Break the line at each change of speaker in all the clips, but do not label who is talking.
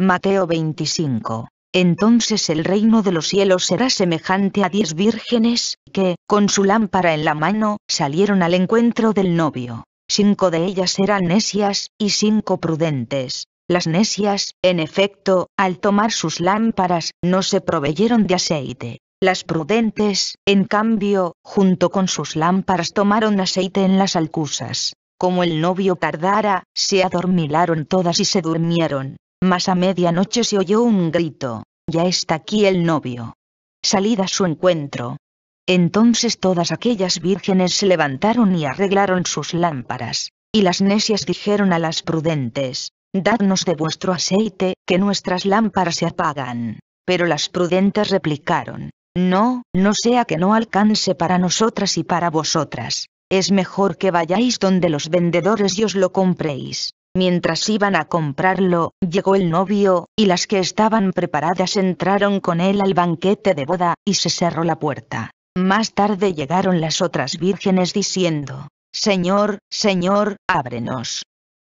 Mateo 25. Entonces el reino de los cielos será semejante a diez vírgenes, que, con su lámpara en la mano, salieron al encuentro del novio. Cinco de ellas eran necias, y cinco prudentes. Las necias, en efecto, al tomar sus lámparas, no se proveyeron de aceite. Las prudentes, en cambio, junto con sus lámparas tomaron aceite en las alcusas. Como el novio tardara, se adormilaron todas y se durmieron. Mas a medianoche se oyó un grito, ya está aquí el novio. Salid a su encuentro. Entonces todas aquellas vírgenes se levantaron y arreglaron sus lámparas, y las necias dijeron a las prudentes, Dadnos de vuestro aceite, que nuestras lámparas se apagan. Pero las prudentes replicaron, No, no sea que no alcance para nosotras y para vosotras, es mejor que vayáis donde los vendedores y os lo compréis. Mientras iban a comprarlo, llegó el novio, y las que estaban preparadas entraron con él al banquete de boda, y se cerró la puerta. Más tarde llegaron las otras vírgenes diciendo, Señor, Señor, ábrenos.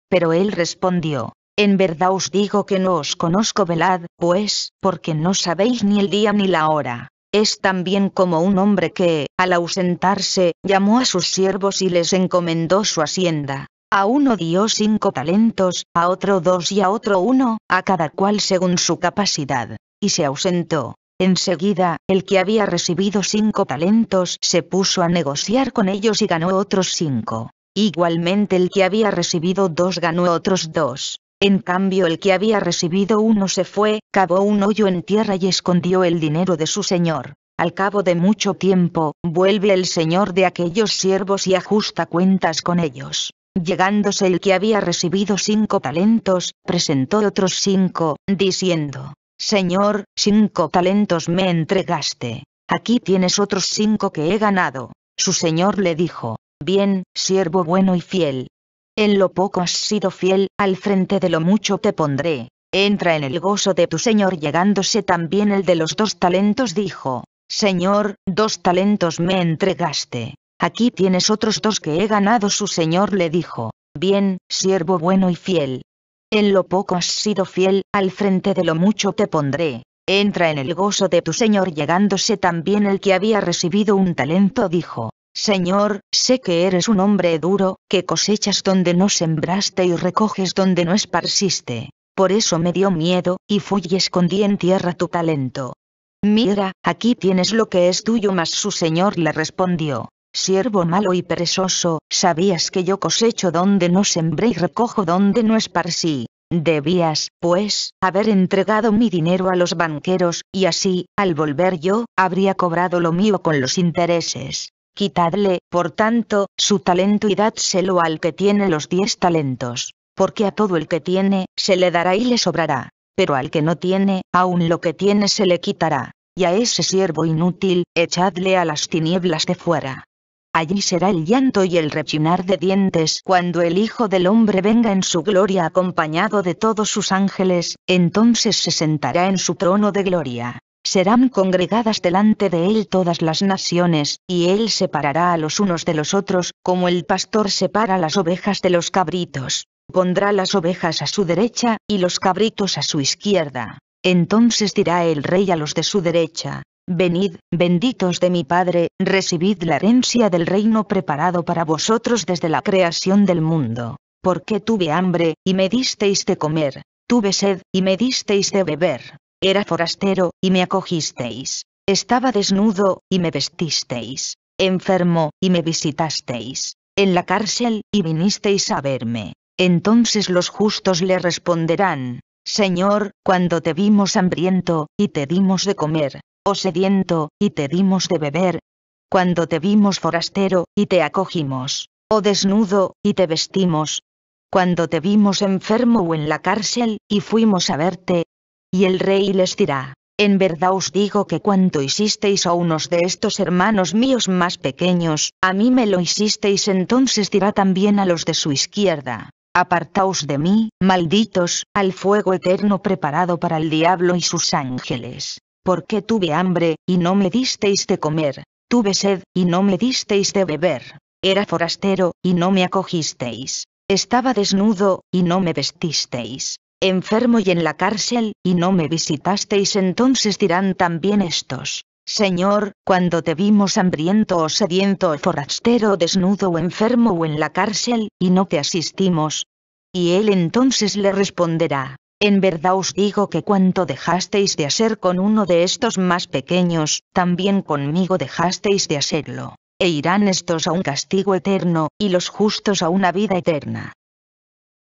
Pero él respondió, En verdad os digo que no os conozco velad, pues, porque no sabéis ni el día ni la hora. Es también como un hombre que, al ausentarse, llamó a sus siervos y les encomendó su hacienda a uno dio cinco talentos, a otro dos y a otro uno, a cada cual según su capacidad, y se ausentó. Enseguida, el que había recibido cinco talentos se puso a negociar con ellos y ganó otros cinco. Igualmente el que había recibido dos ganó otros dos. En cambio el que había recibido uno se fue, cavó un hoyo en tierra y escondió el dinero de su señor. Al cabo de mucho tiempo, vuelve el señor de aquellos siervos y ajusta cuentas con ellos. Llegándose el que había recibido cinco talentos, presentó otros cinco, diciendo, Señor, cinco talentos me entregaste. Aquí tienes otros cinco que he ganado. Su señor le dijo, Bien, siervo bueno y fiel. En lo poco has sido fiel, al frente de lo mucho te pondré. Entra en el gozo de tu señor. Llegándose también el de los dos talentos dijo, Señor, dos talentos me entregaste. Aquí tienes otros dos que he ganado. Su señor le dijo, Bien, siervo bueno y fiel. En lo poco has sido fiel, al frente de lo mucho te pondré. Entra en el gozo de tu señor. Llegándose también el que había recibido un talento dijo, Señor, sé que eres un hombre duro, que cosechas donde no sembraste y recoges donde no esparciste. Por eso me dio miedo, y fui y escondí en tierra tu talento. Mira, aquí tienes lo que es tuyo, más su señor le respondió, siervo malo y perezoso, sabías que yo cosecho donde no sembré y recojo donde no esparcí. Debías, pues, haber entregado mi dinero a los banqueros, y así, al volver yo, habría cobrado lo mío con los intereses. Quitadle, por tanto, su talento y dádselo al que tiene los diez talentos, porque a todo el que tiene, se le dará y le sobrará, pero al que no tiene, aun lo que tiene se le quitará y a ese siervo inútil, echadle a las tinieblas de fuera. Allí será el llanto y el rechinar de dientes cuando el Hijo del Hombre venga en su gloria acompañado de todos sus ángeles, entonces se sentará en su trono de gloria. Serán congregadas delante de él todas las naciones, y él separará a los unos de los otros, como el pastor separa las ovejas de los cabritos. Pondrá las ovejas a su derecha, y los cabritos a su izquierda. Entonces dirá el rey a los de su derecha, Venid, benditos de mi Padre, recibid la herencia del reino preparado para vosotros desde la creación del mundo. Porque tuve hambre, y me disteis de comer, tuve sed, y me disteis de beber, era forastero, y me acogisteis, estaba desnudo, y me vestisteis, enfermo, y me visitasteis, en la cárcel, y vinisteis a verme. Entonces los justos le responderán, Señor, cuando te vimos hambriento, y te dimos de comer, o oh sediento, y te dimos de beber. Cuando te vimos forastero, y te acogimos, o oh desnudo, y te vestimos. Cuando te vimos enfermo o en la cárcel, y fuimos a verte. Y el rey les dirá, en verdad os digo que cuanto hicisteis a unos de estos hermanos míos más pequeños, a mí me lo hicisteis entonces dirá también a los de su izquierda, apartaos de mí, malditos, al fuego eterno preparado para el diablo y sus ángeles porque tuve hambre, y no me disteis de comer, tuve sed, y no me disteis de beber, era forastero, y no me acogisteis, estaba desnudo, y no me vestisteis, enfermo y en la cárcel, y no me visitasteis. Entonces dirán también estos, Señor, cuando te vimos hambriento o sediento o forastero o desnudo o enfermo o en la cárcel, y no te asistimos. Y él entonces le responderá, en verdad os digo que cuanto dejasteis de hacer con uno de estos más pequeños, también conmigo dejasteis de hacerlo. E irán estos a un castigo eterno, y los justos a una vida eterna.